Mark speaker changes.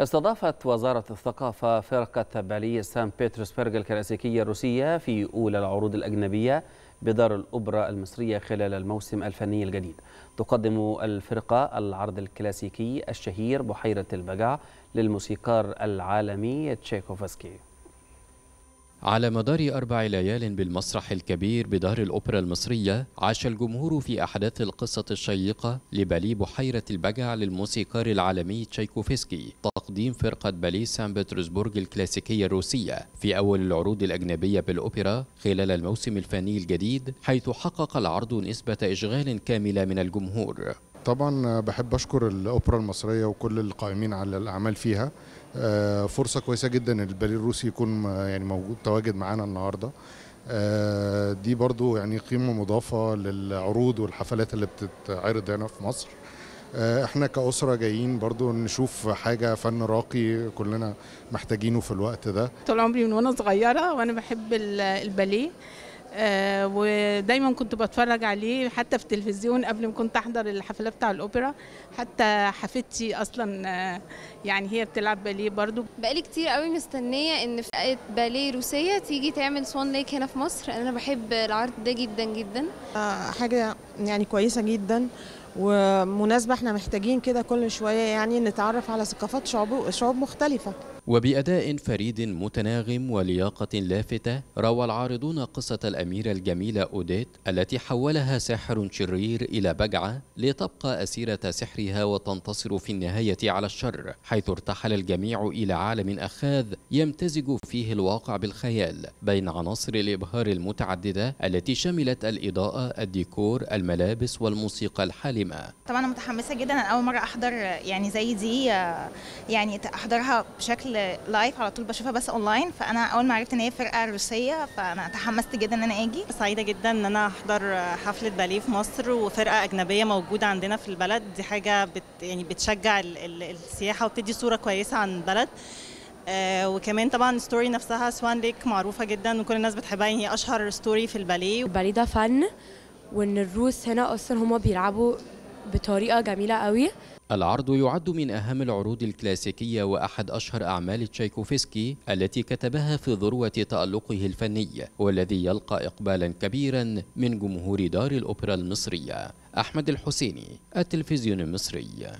Speaker 1: استضافت وزارة الثقافة فرقة باليه سان بيترسبرغ الكلاسيكية الروسية في أولى العروض الأجنبية بدار الأوبرا المصرية خلال الموسم الفني الجديد تقدم الفرقة العرض الكلاسيكي الشهير بحيرة البجع للموسيقار العالمي تشيكوفسكي
Speaker 2: على مدار أربع ليال بالمسرح الكبير بدار الأوبرا المصرية عاش الجمهور في أحداث القصة الشيقة لباليه بحيرة البجع للموسيقار العالمي تشايكوفسكي تقديم فرقة باليه سان بطرسبرغ الكلاسيكية الروسية في أول العروض الأجنبية بالأوبرا خلال الموسم الفني الجديد حيث حقق العرض نسبة إشغال كاملة
Speaker 3: من الجمهور طبعا بحب اشكر الاوبرا المصريه وكل القائمين على الاعمال فيها آه، فرصه كويسه جدا ان الباليه الروسي يكون يعني موجود تواجد معانا النهارده آه، دي برضو يعني قيمه مضافه للعروض والحفلات اللي بتتعرض هنا في مصر آه، احنا كأسرة جايين برضو نشوف حاجة فن راقي كلنا محتاجينه في الوقت ده
Speaker 4: طول عمري من وانا صغيرة وانا بحب الباليه آه، ودايما كنت بتفرج عليه حتى في التلفزيون قبل ما كنت احضر الحفلات بتاع الاوبرا حتى حفيدتي اصلا آه، يعني هي بتلعب باليه برضو بقالي كتير قوي مستنيه ان فرقه باليه روسيه تيجي تعمل سوان ليك هنا في مصر انا بحب العرض ده جدا جدا آه، حاجه يعني كويسه جدا ومناسبه احنا محتاجين كده كل شويه يعني نتعرف على ثقافات شعوب شعوب مختلفه
Speaker 2: وبأداء فريد متناغم ولياقة لافتة روى العارضون قصة الأميرة الجميلة أوديت التي حولها ساحر شرير إلى بجعة لتبقى أسيرة سحرها وتنتصر في النهاية على الشر حيث ارتحل الجميع إلى عالم أخاذ يمتزج فيه الواقع بالخيال بين عناصر الإبهار المتعددة التي شملت الإضاءة الديكور الملابس والموسيقى
Speaker 4: الحالمة طبعا أنا متحمسة جدا أنا أول مرة أحضر يعني زي دي يعني أحضرها بشكل لايف على طول بشوفها بس أونلاين فأنا أول ما عرفت إن هي فرقة روسية فأنا تحمست جدا إن أنا آجي سعيدة جدا إن أنا أحضر حفلة باليه في مصر وفرقة أجنبية موجودة عندنا في البلد دي حاجة بت يعني بتشجع السياحة وبتدي صورة كويسة عن البلد آه وكمان طبعا ستوري نفسها سوان ليك معروفه جدا وكل الناس بتحبها يعني هي اشهر ستوري في الباليه الباليه ده فن وان الروس هنا اصلا هما بيلعبوا بطريقه جميله قوي
Speaker 2: العرض يعد من أهم العروض الكلاسيكية وأحد أشهر أعمال تشايكوفسكي التي كتبها في ذروة تألقه الفني والذي يلقى إقبالا كبيرا من جمهور دار الأوبرا المصرية أحمد الحسيني التلفزيون المصري